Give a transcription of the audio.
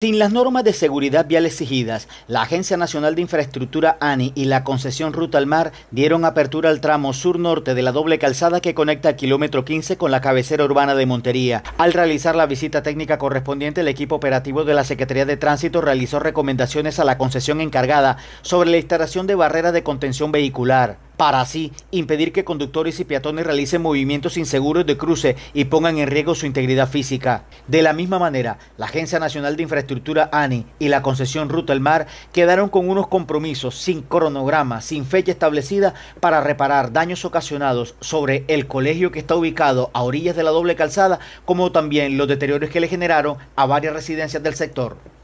Sin las normas de seguridad vial exigidas, la Agencia Nacional de Infraestructura ANI y la concesión Ruta al Mar dieron apertura al tramo sur-norte de la doble calzada que conecta el kilómetro 15 con la cabecera urbana de Montería. Al realizar la visita técnica correspondiente, el equipo operativo de la Secretaría de Tránsito realizó recomendaciones a la concesión encargada sobre la instalación de barreras de contención vehicular para así impedir que conductores y peatones realicen movimientos inseguros de cruce y pongan en riesgo su integridad física. De la misma manera, la Agencia Nacional de Infraestructura ANI y la concesión Ruta el Mar quedaron con unos compromisos sin cronograma, sin fecha establecida para reparar daños ocasionados sobre el colegio que está ubicado a orillas de la doble calzada, como también los deterioros que le generaron a varias residencias del sector.